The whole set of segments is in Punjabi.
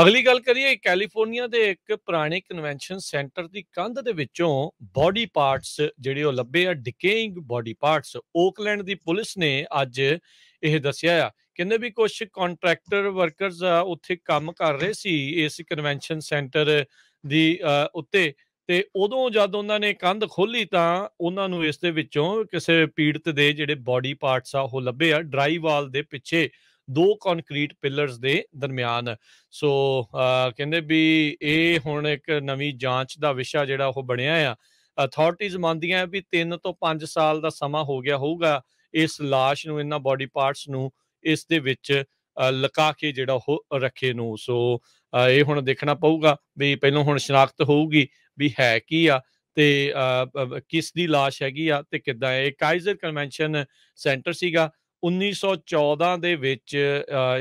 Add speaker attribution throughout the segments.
Speaker 1: ਅਗਲੀ ਗੱਲ ਕਰੀਏ ਕੈਲੀਫੋਰਨੀਆ ਦੇ ਇੱਕ ਪੁਰਾਣੇ ਕਨਵੈਨਸ਼ਨ ਸੈਂਟਰ ਦੀ ਕੰਧ ਦੇ ਵਿੱਚੋਂ ਬਾਡੀ ਪਾਰਟਸ ਜਿਹੜੇ ਉਹ ਲੱਭੇ ਆ ਡਿਕੇਇੰਗ ਬਾਡੀ ਪਾਰਟਸ ਓਕਲੈਂਡ ਦੀ ਪੁਲਿਸ ਨੇ ਅੱਜ ਇਹ ਦੱਸਿਆ ਆ ਕਿੰਨੇ ਵੀ ਕੁਝ ਕੰਟਰੈਕਟਰ ਵਰਕਰਸ ਉੱਥੇ ਕੰਮ ਕਰ ਰਹੇ ਸੀ ਇਸ ਕਨਵੈਨਸ਼ਨ ਸੈਂਟਰ ਦੀ ਉੱਤੇ ਤੇ ਉਦੋਂ ਜਦ ਉਹਨਾਂ ਨੇ ਕੰਧ ਖੋਲੀ ਤਾਂ ਉਹਨਾਂ ਨੂੰ ਇਸ ਦੇ ਵਿੱਚੋਂ ਕਿਸੇ ਪੀੜਤ ਦੇ ਜਿਹੜੇ ਬਾਡੀ ਪਾਰਟਸ ਆ ਉਹ ਲੱਭੇ ਆ ਡਰਾਈਵਾਲ ਦੇ ਪਿੱਛੇ ਦੋ ਕੰਕਰੀਟ ਪਿਲਰਸ ਦੇ ਦਰਮਿਆਨ ਸੋ ਕਹਿੰਦੇ ਵੀ ਇਹ ਹੁਣ ਇੱਕ ਨਵੀਂ ਜਾਂਚ ਦਾ ਵਿਸ਼ਾ ਜਿਹੜਾ ਉਹ ਬਣਿਆ ਆ ਅਥਾਰਟੀਜ਼ ਮੰਨਦੀਆਂ ਆ ਵੀ 3 ਤੋਂ 5 ਸਾਲ ਦਾ ਸਮਾਂ ਹੋ ਗਿਆ ਹੋਊਗਾ ਇਸ ਲਾਸ਼ ਨੂੰ ਇਹਨਾਂ ਬਾਡੀ ਪਾਰਟਸ ਨੂੰ ਇਸ ਦੇ ਵਿੱਚ ਲਕਾ ਕੇ ਜਿਹੜਾ ਉਹ ਰੱਖੇ ਨੂੰ ਸੋ ਇਹ ਹੁਣ ਦੇਖਣਾ ਪਊਗਾ ਵੀ ਪਹਿਲਾਂ ਹੁਣ ਸ਼ਨਾਖਤ ਹੋਊਗੀ ਵੀ ਹੈ ਕੀ ਆ ਤੇ ਕਿਸ ਦੀ ਲਾਸ਼ ਹੈਗੀ ਆ ਤੇ ਕਿੱਦਾਂ ਇਹ ਕਾਈਜ਼ਰ ਕਨਵੈਨਸ਼ਨ ਸੈਂਟਰ ਸੀਗਾ 1914 ਦੇ ਵਿੱਚ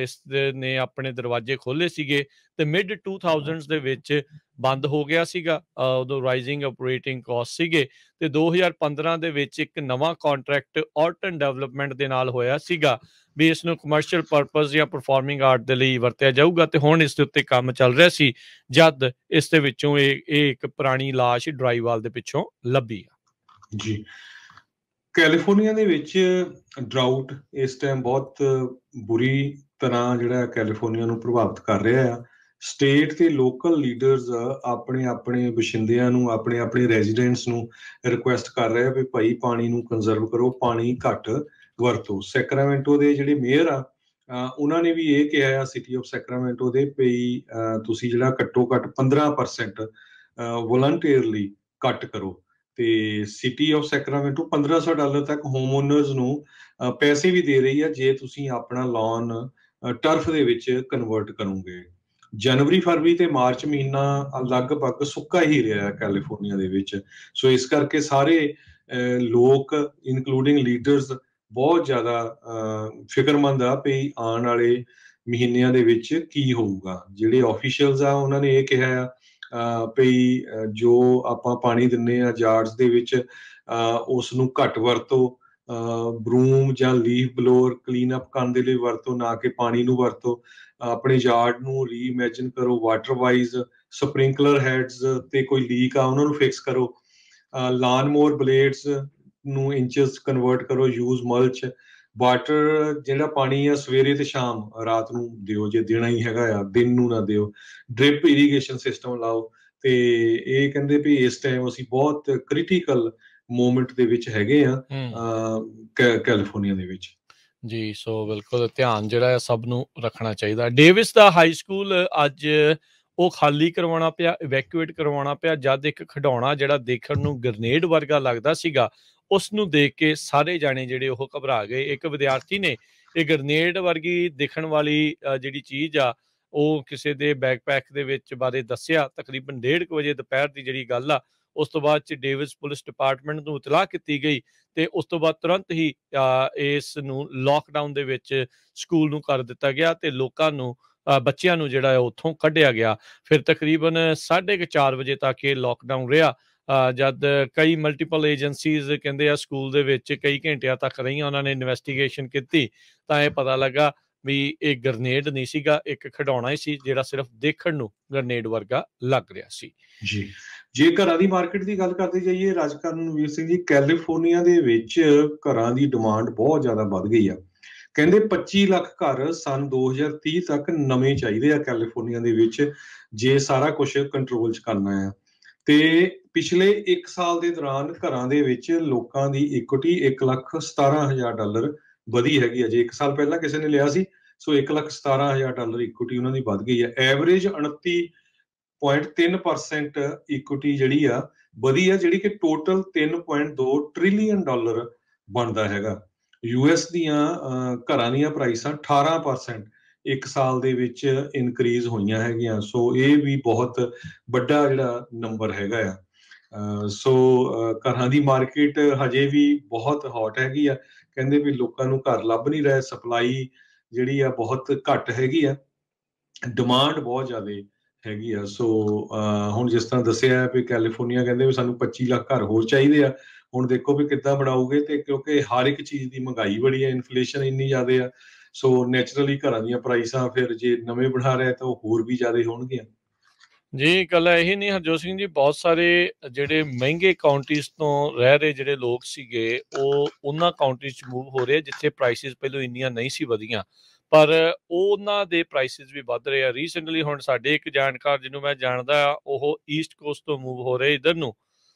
Speaker 1: ਇਸ ਨੇ ਆਪਣੇ ਦਰਵਾਜ਼ੇ ਖੋਲੇ ਸੀਗੇ ਤੇ ਮਿਡ 2000s ਦੇ ਵਿੱਚ ਬੰਦ ਹੋ ਗਿਆ ਸੀਗਾ ਉਦੋਂ ਰਾਈਜ਼ਿੰਗ ਆਪਰੇਟਿੰਗ ਕਾਸਟ ਸੀਗੇ ਤੇ 2015 ਦੇ ਵਿੱਚ ਇੱਕ ਨਵਾਂ ਕੰਟਰੈਕਟ ਆਰਟਨ ਡਿਵੈਲਪਮੈਂਟ ਦੇ ਨਾਲ ਹੋਇਆ ਸੀਗਾ ਵੀ ਇਸ ਨੂੰ ਕਮਰਸ਼ੀਅਲ ਪਰਪਸ ਜਾਂ ਪਰਫਾਰਮਿੰਗ ਆਰਟ ਦੇ ਲਈ ਵਰਤਿਆ ਜਾਊਗਾ ਤੇ ਹੁਣ ਇਸ ਦੇ ਉੱਤੇ ਕੰਮ ਚੱਲ ਰਿਹਾ ਸੀ ਜਦ ਇਸ ਦੇ ਵਿੱਚੋਂ ਇਹ ਇੱਕ ਪੁਰਾਣੀ ਲਾਸ਼ ਡਰਾਈਵਾਲ ਦੇ ਪਿੱਛੋਂ ਲੱਭੀ ਜੀ
Speaker 2: ਕੈਲੀਫੋਰਨੀਆ ਦੇ ਵਿੱਚ ਡਰਾਊਟ ਇਸ ਟਾਈਮ ਬਹੁਤ ਬੁਰੀ ਤਰ੍ਹਾਂ ਜਿਹੜਾ ਕੈਲੀਫੋਰਨੀਆ ਨੂੰ ਪ੍ਰਭਾਵਿਤ ਕਰ ਰਿਹਾ ਆ ਸਟੇਟ ਤੇ ਲੋਕਲ ਲੀਡਰਸ ਆਪਣੇ ਆਪਣੇ ਬਸ਼ਿੰਦਿਆਂ ਨੂੰ ਆਪਣੇ ਆਪਣੇ ਰੈਜ਼ੀਡੈਂਟਸ ਨੂੰ ਰਿਕੁਐਸਟ ਕਰ ਰਹੇ ਆ ਵੀ ਭਾਈ ਪਾਣੀ ਨੂੰ ਕੰਜ਼ਰਵ ਕਰੋ ਪਾਣੀ ਘੱਟ ਵਰਤੋ ਸੈਕਰਾਮੈਂਟੋ ਦੇ ਜਿਹੜੇ ਮੇਅਰ ਆ ਉਹਨਾਂ ਨੇ ਵੀ ਇਹ ਕਿਹਾ ਆ ਸਿਟੀ ਆਫ ਸੈਕਰਾਮੈਂਟੋ ਦੇ ਪਈ ਤੁਸੀਂ ਜਿਹੜਾ ਘੱਟੋ ਘੱਟ 15% ਵੋਲੰਟੀਅਰਲੀ ਕੱਟ ਕਰੋ ਤੇ ਸਿਟੀ ਆਫ ਸੈਕਰਾਮੈਂਟੋ 1500 ਡਾਲਰ ਤੱਕ ਹੋਮ ਓਨਰਸ ਨੂੰ ਪੈਸੇ ਵੀ ਦੇ ਰਹੀ ਹੈ ਜੇ ਤੁਸੀਂ ਆਪਣਾ ਲੋਨ ਟਰਫ ਦੇ ਵਿੱਚ ਕਨਵਰਟ ਕਰੋਗੇ ਜਨਵਰੀ ਫਰਵਰੀ ਤੇ ਮਾਰਚ ਮਹੀਨਾ ਲਗਭਗ ਸੁੱਕਾ ਹੀ ਰਿਹਾ ਕੈਲੀਫੋਰਨੀਆ ਦੇ ਵਿੱਚ ਸੋ ਇਸ ਕਰਕੇ ਸਾਰੇ ਲੋਕ ਇਨਕਲੂਡਿੰਗ ਲੀਡਰਸ ਬਹੁਤ ਜ਼ਿਆਦਾ ਫਿਕਰਮੰਦ ਆ ਪਈ ਆਉਣ ਵਾਲੇ ਮਹੀਨਿਆਂ ਦੇ ਵਿੱਚ ਕੀ ਹੋਊਗਾ ਜਿਹੜੇ ਆਫੀਸ਼ੀਅਲਸ ਆ ਉਹਨਾਂ ਨੇ ਇਹ ਕਿਹਾ ਆ ਭਈ ਜੋ ਆਪਾਂ ਪਾਣੀ ਦਿੰਨੇ ਆ ਜਾਰਡਸ ਦੇ ਵਿੱਚ ਉਸ ਨੂੰ ਘੱਟ ਵਰਤੋ ਬਰੂਮ ਜਾਂ ਲੀਫ ਬਲੋਰ ਕਲੀਨ ਅਪ ਕਰਨ ਦੇ ਲਈ ਵਰਤੋ ਨਾ ਕਿ ਪਾਣੀ ਨੂੰ ਵਰਤੋ ਆਪਣੇ ਯਾਰਡ ਨੂੰ ਰੀਇਮੇਜਿਨ ਕਰੋ ਵਾਟਰ ਵਾਈਜ਼ ਸਪ੍ਰਿੰਕਲਰ ਹੈਡਸ ਤੇ ਕੋਈ ਲੀਕ ਆ ਉਹਨਾਂ ਨੂੰ ਫਿਕਸ ਕਰੋ ਲਾਨ ਮੋਰ ਬਲੇਡਸ ਨੂੰ ਇੰਚਸ ਕਨਵਰਟ ਕਰੋ ਯੂਜ਼ ਮਲਚ ਵਾਟਰ ਜਿਹੜਾ ਪਾਣੀ ਆ ਸਵੇਰੇ ਤੇ ਸ਼ਾਮ ਰਾਤ ਨੂੰ ਦਿਓ ਜੇ ਦੇਣਾ ਹੀ ਹੈਗਾ ਆ ਦਿਨ ਨੂੰ ਨਾ ਦਿਓ ਡ੍ਰਿਪ ਇਰੀਗੇਸ਼ਨ ਸਿਸਟਮ ਲਾਓ ਤੇ ਇਹ ਕਹਿੰਦੇ ਵੀ ਇਸ ਟਾਈਮ ਅਸੀਂ ਬਹੁਤ ਕ੍ਰਿਟੀਕਲ ਮੂਮੈਂਟ ਦੇ ਵਿੱਚ ਹੈਗੇ ਆ ਕੈਲੀਫੋਰਨੀਆ ਦੇ
Speaker 1: ਵਿੱਚ ਜੀ ਸੋ ਬਿਲਕੁਲ ਧਿਆਨ ਜਿਹੜਾ ਹੈ ਸਭ ਨੂੰ ਰੱਖਣਾ ਚਾਹੀਦਾ ਡੇਵਿਸ ਦਾ ਹਾਈ ਸਕੂਲ ਅੱਜ ਉਹ ਖਾਲੀ ਕਰਵਾਉਣਾ ਪਿਆ ਇਵੈਕੂਏਟ ਕਰਵਾਉਣਾ ਪਿਆ ਜਦ ਇੱਕ ਖਡਾਉਣਾ ਜਿਹੜਾ ਦੇਖਣ ਨੂੰ ਗ੍ਰਨੇਡ ਵਰਗਾ ਲੱਗਦਾ ਸੀਗਾ ਉਸ ਨੂੰ ਦੇਖ ਕੇ ਸਾਰੇ ਜਾਣੇ ਜਿਹੜੇ ਉਹ ਘਬਰਾ ਗਏ ਇੱਕ ਵਿਦਿਆਰਥੀ ਨੇ ਇਹ ਗ੍ਰਨੇਡ ਵਰਗੀ ਦਿਖਣ ਵਾਲੀ ਜਿਹੜੀ ਚੀਜ਼ ਆ ਉਹ ਕਿਸੇ ਦੇ ਬੈਕਪੈਕ ਦੇ ਵਿੱਚ ਬਾਰੇ ਦੱਸਿਆ ਤਕਰੀਬਨ 1:30 ਵਜੇ ਦੁਪਹਿਰ ਦੀ ਜਿਹੜੀ ਗੱਲ ਆ ਉਸ ਤੋਂ ਬਾਅਦ ਚ ਡੇਵਿਸ ਪੁਲਿਸ ਡਿਪਾਰਟਮੈਂਟ ਨੂੰ ਇਤਲਾਹ ਕੀਤੀ ਗਈ ਤੇ ਉਸ ਤੋਂ ਬਾਅਦ ਤੁਰੰਤ ਹੀ ਇਸ ਨੂੰ ਲਾਕਡਾਊਨ ਦੇ ਵਿੱਚ ਸਕੂਲ ਨੂੰ ਕਰ ਦਿੱਤਾ ਗਿਆ ਤੇ ਲੋਕਾਂ ਨੂੰ ਬੱਚਿਆਂ ਨੂੰ ਜਿਹੜਾ ਉੱਥੋਂ ਕੱਢਿਆ ਗਿਆ ਫਿਰ ਤਕਰੀਬਨ 4:30 ਵਜੇ ਤੱਕ ਇਹ ਲਾਕਡਾਊਨ ਰਿਹਾ ਜਦ ਕਈ ਮਲਟੀਪਲ ਏਜੰਸੀਜ਼ ਕਹਿੰਦੇ ਆ ਸਕੂਲ ਦੇ ਵਿੱਚ ਕਈ ਘੰਟਿਆਂ ਤੱਕ ਰਹੀਆਂ ਉਹਨਾਂ ਨੇ ਇਨਵੈਸਟੀਗੇਸ਼ਨ ਕੀਤੀ ਤਾਂ ਇਹ ਪਤਾ ਲੱਗਾ ਵੀ ਇਹ ਗ੍ਰਨੇਡ ਨਹੀਂ ਸੀਗਾ ਇੱਕ ਖਡਾਉਣਾ ਹੀ ਸੀ ਜਿਹੜਾ ਸਿਰਫ ਦੇਖਣ ਨੂੰ ਗ੍ਰਨੇਡ ਵਰਗਾ ਲੱਗ ਰਿਹਾ ਸੀ ਜੀ ਜੇ ਘਰਾਂ ਦੀ ਮਾਰਕੀਟ ਦੀ ਗੱਲ
Speaker 2: ਕਰਦੇ ਜਾਈਏ ਰਾਜਕਰਨ ਵੀਰ ਸਿੰਘ ਜੀ ਕੈਲੀਫੋਰਨੀਆ ਦੇ ਵਿੱਚ ਘਰਾਂ ਦੀ ਡਿਮਾਂਡ ਬਹੁਤ ਜ਼ਿਆਦਾ ਵੱਧ ਗਈ ਆ ਕਹਿੰਦੇ 25 ਲੱਖ ਘਰ ਸਨ 2030 ਤੱਕ ਨਵੇਂ ਚਾਹੀਦੇ ਆ ਕੈਲੀਫੋਰਨੀਆ ਦੇ ਵਿੱਚ ਜੇ ਸਾਰਾ ਕੁਝ ਕੰਟਰੋਲ ਚ ਕਰਨਾ ਆ ਤੇ ਪਿਛਲੇ 1 ਸਾਲ ਦੇ ਦੌਰਾਨ ਘਰਾਂ ਦੇ ਵਿੱਚ ਲੋਕਾਂ ਦੀ ਇਕੁਇਟੀ 117000 ਡਾਲਰ ਵਧੀ ਹੈਗੀ ਅਜੇ 1 ਸਾਲ ਪਹਿਲਾਂ ਕਿਸੇ ਨੇ ਲਿਆ ਸੀ ਸੋ 117000 ਡਾਲਰ ਇਕੁਇਟੀ ਉਹਨਾਂ ਦੀ ਵਧ ਗਈ ਹੈ ਐਵਰੇਜ 29.3% ਇਕੁਇਟੀ ਜਿਹੜੀ ਆ ਵਧੀ ਆ ਜਿਹੜੀ ਕਿ ਟੋਟਲ 3.2 ਟ੍ਰਿਲੀਅਨ ਡਾਲਰ ਬਣਦਾ ਹੈਗਾ ਯੂਐਸ ਦੀਆਂ ਘਰਾਂ ਦੀਆਂ ਪ੍ਰਾਈਸਾਂ 18% ਇੱਕ ਸਾਲ ਦੇ ਵਿੱਚ ਇਨਕਰੀਜ਼ ਹੋਈਆਂ ਹੈਗੀਆਂ ਸੋ ਇਹ ਵੀ ਬਹੁਤ ਵੱਡਾ ਜਿਹੜਾ ਨੰਬਰ ਹੈਗਾ ਆ ਸੋ ਘਰਾਂ ਦੀ ਮਾਰਕੀਟ ਹਜੇ ਵੀ ਬਹੁਤ ਹੌਟ ਹੈਗੀ ਆ ਕਹਿੰਦੇ ਵੀ ਲੋਕਾਂ ਨੂੰ ਘਰ ਲੱਭ ਨਹੀਂ ਰਿਹਾ ਸਪਲਾਈ ਜਿਹੜੀ ਆ ਬਹੁਤ ਘੱਟ ਹੈਗੀ ਆ ਡਿਮਾਂਡ ਬਹੁਤ ਜ਼ਿਆਦਾ ਹੈਗੀ ਆ ਸੋ ਹੁਣ ਜਿਸ ਤਰ੍ਹਾਂ ਦੱਸਿਆ ਹੈ ਵੀ ਕੈਲੀਫੋਰਨੀਆ ਕਹਿੰਦੇ ਵੀ ਸਾਨੂੰ 25 ਲੱਖ ਘਰ ਹੋਰ ਚਾਹੀਦੇ ਆ ਹੁਣ ਦੇਖੋ ਵੀ ਕਿੱਦਾਂ ਬਣਾਉਗੇ ਤੇ ਕਿਉਂਕਿ ਹਰ ਇੱਕ ਚੀਜ਼ ਦੀ ਮਹਿੰਗਾਈ ਬੜੀ ਆ ਇਨਫਲੇਸ਼ਨ ਇੰਨੀ ਜ਼ਿਆਦਾ ਆ ਸੋ ਨੇਚਰਲੀ ਘਰਾਂ ਦੀਆਂ ਪ੍ਰਾਈਸਾਂ ਫਿਰ ਜੇ ਨਵੇਂ ਬਣਾ ਰਿਹਾ ਤਾਂ ਉਹ ਹੋਰ ਵੀ ਜ਼ਿਆਦਾ ਹੋਣਗੀਆਂ
Speaker 1: ਜੀ ਗੱਲ ਇਹ ਨਹੀਂ ਹਰਜੋਤ ਸਿੰਘ ਜੀ ਬਹੁਤ ਸਾਰੇ ਜਿਹੜੇ ਮਹਿੰਗੇ ਕਾਉਂਟੀਆਂ ਤੋਂ ਰਹਿ ਰਹੇ ਜਿਹੜੇ ਲੋਕ ਸੀਗੇ ਉਹ ਉਹਨਾਂ ਕਾਉਂਟੀਆਂ 'ਚ ਮੂਵ ਹੋ ਰਹੇ ਜਿੱਥੇ ਪ੍ਰਾਈਸਿਸ ਪਹਿਲਾਂ ਇੰਨੀਆਂ ਨਹੀਂ ਸੀ ਵਧੀਆਂ ਪਰ ਉਹਨਾਂ ਦੇ ਪ੍ਰਾਈਸਿਸ ਵੀ ਵੱਧ ਰਹੇ ਆ ਰੀਸੈਂਟਲੀ ਹੁਣ ਸਾਡੇ ਇੱਕ ਜਾਣਕਾਰ ਜਿਹਨੂੰ ਮੈਂ ਜਾਣਦਾ ਉਹ ਈਸਟ ਕੋਸਟ ਤੋਂ ਮੂਵ ਹੋ ਰਹੇ ਇਧਰ ਨੂੰ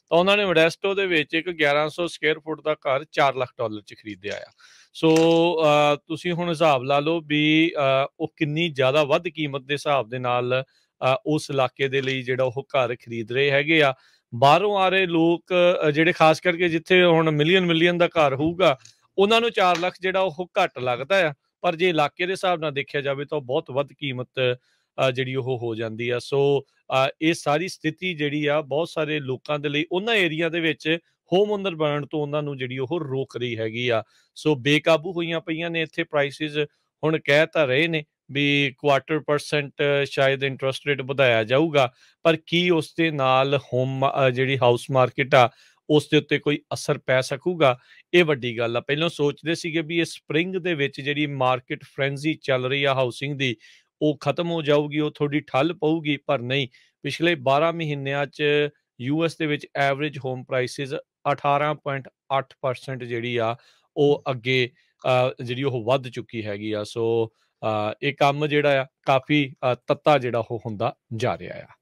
Speaker 1: ਤਾਂ ਉਹਨਾਂ ਨੇ ਵਡੈਸਟੋ ਦੇ ਵਿੱਚ ਇੱਕ 1100 ਸਕੁਅਰ ਫੁੱਟ ਦਾ ਘਰ 4 ਲੱਖ ਡਾਲਰ 'ਚ ਖਰੀਦਿਆ ਆ ਸੋ ਤੁਸੀਂ ਹੁਣ ਹਿਸਾਬ ਲਾ ਲਓ ਵੀ ਉਹ ਕਿੰਨੀ ਜ਼ਿਆਦਾ ਵੱਧ ਕੀਮਤ ਦੇ ਹਿਸਾਬ ਦੇ ਨਾਲ ਉਸ ਇਲਾਕੇ ਦੇ ਲਈ ਜਿਹੜਾ ਉਹ ਘਰ ਖਰੀਦ ਰਹੇ ਹੈਗੇ ਆ ਬਾਹਰੋਂ ਆ ਰਹੇ ਲੋਕ ਜਿਹੜੇ ਖਾਸ ਕਰਕੇ ਜਿੱਥੇ ਹੁਣ ਮਿਲੀਅਨ ਮਿਲੀਅਨ ਦਾ ਘਰ ਹੋਊਗਾ ਉਹਨਾਂ ਨੂੰ 4 ਲੱਖ ਜਿਹੜਾ ਉਹ ਘੱਟ ਲੱਗਦਾ ਆ ਪਰ ਜੇ ਇਲਾਕੇ ਦੇ ਹਿਸਾਬ ਨਾਲ ਦੇਖਿਆ ਜਾਵੇ ਤਾਂ ਬਹੁਤ ਵੱਧ ਕੀਮਤ ਜਿਹੜੀ ਉਹ ਹੋ ਜਾਂਦੀ ਆ ਸੋ ਇਹ ਸਾਰੀ ਸਥਿਤੀ ਜਿਹੜੀ ਆ ਬਹੁਤ ਸਾਰੇ ਲੋਕਾਂ ਦੇ ਲਈ ਉਹਨਾਂ ਏਰੀਆ ਦੇ ਵਿੱਚ ਹੋਮ ਓਨਰ ਬਣਨ ਤੋਂ ਉਹਨਾਂ ਨੂੰ ਜਿਹੜੀ ਉਹ ਰੋਕ ਰਹੀ ਹੈਗੀ ਆ ਸੋ ਬੇਕਾਬੂ ਹੋਈਆਂ ਪਈਆਂ ਨੇ ਇੱਥੇ ਪ੍ਰਾਈਸਿਸ ਹੁਣ ਕਹਿ ਤਾਂ ਰਹੇ ਨੇ ਵੀ ਕੁਆਟਰ ਪਰਸੈਂਟ ਸ਼ਾਇਦ ਇੰਟਰਸਟ ਰੇਟ ਵਧਾਇਆ ਜਾਊਗਾ ਪਰ ਕੀ ਉਸ ਦੇ ਨਾਲ ਹੋਮ ਜਿਹੜੀ ਹਾਊਸ ਮਾਰਕੀਟ ਆ ਉਸ ਦੇ ਉੱਤੇ ਕੋਈ ਅਸਰ ਪੈ ਸਕੂਗਾ ਇਹ ਵੱਡੀ ਗੱਲ ਆ ਪਹਿਲਾਂ ਸੋਚਦੇ ਸੀਗੇ ਵੀ ਇਹ ਸਪ੍ਰਿੰਗ ਦੇ ਵਿੱਚ ਜਿਹੜੀ ਮਾਰਕੀਟ ਫ੍ਰੈਂਜ਼ੀ ਚੱਲ ਰਹੀ ਆ ਹਾਊਸਿੰਗ ਦੀ ਉਹ ਖਤਮ ਹੋ ਜਾਊਗੀ ਉਹ ਥੋੜੀ ਠੱਲ ਪਊਗੀ ਪਰ ਨਹੀਂ ਪਿਛਲੇ 12 ਮਹੀਨਿਆਂ 'ਚ ਯੂਐਸ ਦੇ ਵਿੱਚ ਐਵਰੇਜ ਹੋਮ ਪ੍ਰਾਈਸਿਸ 18.8% ਜਿਹੜੀ ਆ ਉਹ ਅੱਗੇ ਜਿਹੜੀ ਉਹ ਵੱਧ ਚੁੱਕੀ ਹੈਗੀ ਆ ਸੋ ਇਹ ਕੰਮ ਜਿਹੜਾ ਆ ਕਾਫੀ ਤੱਤਾ ਜਿਹੜਾ ਉਹ ਹੁੰਦਾ ਜਾ ਰਿਹਾ ਆ